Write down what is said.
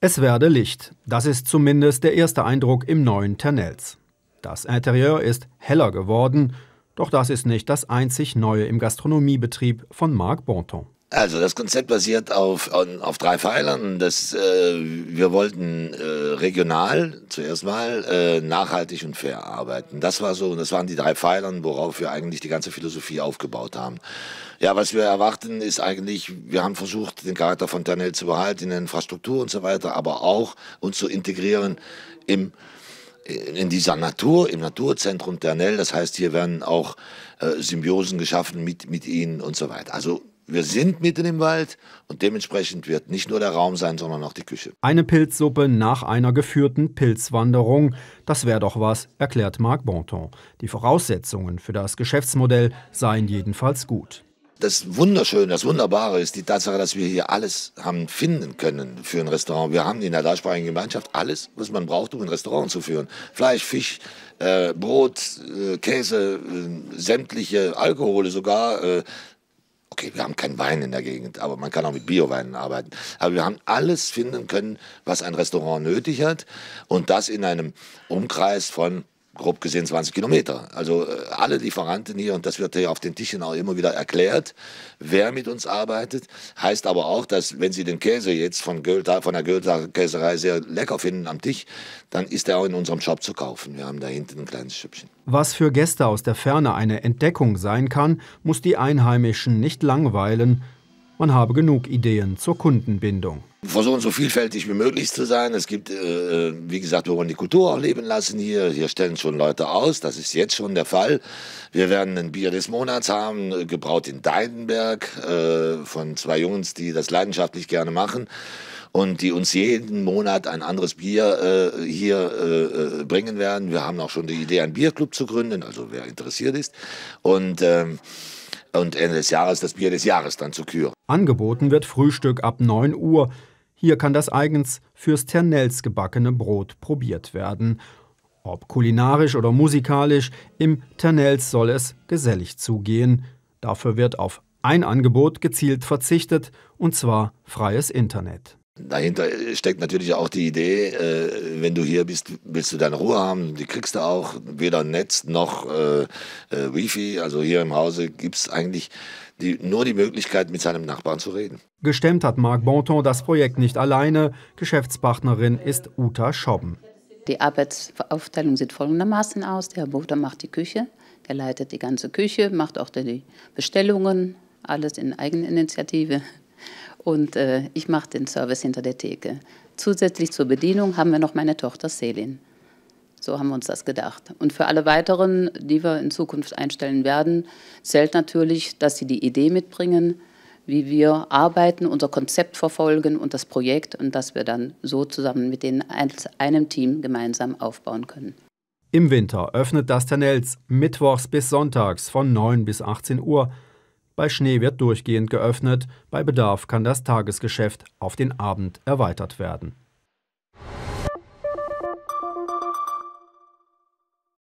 Es werde Licht, das ist zumindest der erste Eindruck im neuen Ternels. Das Interieur ist heller geworden, doch das ist nicht das einzig Neue im Gastronomiebetrieb von Marc Bonton. Also das Konzept basiert auf, auf drei Pfeilern. Das, äh, wir wollten äh, regional zuerst mal äh, nachhaltig und fair arbeiten. Das war so, das waren die drei Pfeilern, worauf wir eigentlich die ganze Philosophie aufgebaut haben. Ja, was wir erwarten ist eigentlich, wir haben versucht, den Charakter von Ternel zu behalten in der Infrastruktur und so weiter, aber auch uns zu integrieren im in dieser Natur, im Naturzentrum Ternell. Das heißt, hier werden auch äh, Symbiosen geschaffen mit, mit ihnen und so weiter. Also wir sind mitten im Wald und dementsprechend wird nicht nur der Raum sein, sondern auch die Küche. Eine Pilzsuppe nach einer geführten Pilzwanderung, das wäre doch was, erklärt Marc Bonton. Die Voraussetzungen für das Geschäftsmodell seien jedenfalls gut. Das Wunderschöne, das Wunderbare ist die Tatsache, dass wir hier alles haben finden können für ein Restaurant. Wir haben in der deutschsprachigen Gemeinschaft alles, was man braucht, um ein Restaurant zu führen. Fleisch, Fisch, äh, Brot, äh, Käse, äh, sämtliche Alkohole sogar, äh, Okay, wir haben keinen Wein in der Gegend, aber man kann auch mit Bioweinen arbeiten. Aber wir haben alles finden können, was ein Restaurant nötig hat. Und das in einem Umkreis von grob gesehen 20 Kilometer. Also äh, alle Lieferanten hier, und das wird ja auf den Tischen auch immer wieder erklärt, wer mit uns arbeitet. Heißt aber auch, dass wenn Sie den Käse jetzt von, Gölta, von der Gölta Käserei sehr lecker finden am Tisch, dann ist er auch in unserem Shop zu kaufen. Wir haben da hinten ein kleines Schüppchen. Was für Gäste aus der Ferne eine Entdeckung sein kann, muss die Einheimischen nicht langweilen. Man habe genug Ideen zur Kundenbindung versuchen so vielfältig wie möglich zu sein. Es gibt, äh, äh, wie gesagt, wir wollen die Kultur auch leben lassen hier. Hier stellen schon Leute aus, das ist jetzt schon der Fall. Wir werden ein Bier des Monats haben, äh, gebraut in Deidenberg äh, von zwei Jungs, die das leidenschaftlich gerne machen und die uns jeden Monat ein anderes Bier äh, hier äh, äh, bringen werden. Wir haben auch schon die Idee, einen Bierclub zu gründen, also wer interessiert ist. Und ähm, und Ende des Jahres das Bier des Jahres dann zu küren. Angeboten wird Frühstück ab 9 Uhr. Hier kann das eigens fürs Ternels gebackene Brot probiert werden. Ob kulinarisch oder musikalisch, im Ternels soll es gesellig zugehen. Dafür wird auf ein Angebot gezielt verzichtet, und zwar freies Internet. Dahinter steckt natürlich auch die Idee, äh, wenn du hier bist, willst du deine Ruhe haben. Die kriegst du auch, weder Netz noch äh, äh, Wifi. Also hier im Hause gibt es eigentlich die, nur die Möglichkeit, mit seinem Nachbarn zu reden. Gestemmt hat Marc Bonton das Projekt nicht alleine. Geschäftspartnerin ist Uta Schobben. Die Arbeitsaufteilung sieht folgendermaßen aus. Der Herr Boter macht die Küche, der leitet die ganze Küche, macht auch die Bestellungen, alles in Eigeninitiative und äh, ich mache den Service hinter der Theke. Zusätzlich zur Bedienung haben wir noch meine Tochter Selin. So haben wir uns das gedacht. Und für alle weiteren, die wir in Zukunft einstellen werden, zählt natürlich, dass sie die Idee mitbringen, wie wir arbeiten, unser Konzept verfolgen und das Projekt und dass wir dann so zusammen mit denen als einem Team gemeinsam aufbauen können. Im Winter öffnet das Ternels mittwochs bis sonntags von 9 bis 18 Uhr bei Schnee wird durchgehend geöffnet, bei Bedarf kann das Tagesgeschäft auf den Abend erweitert werden.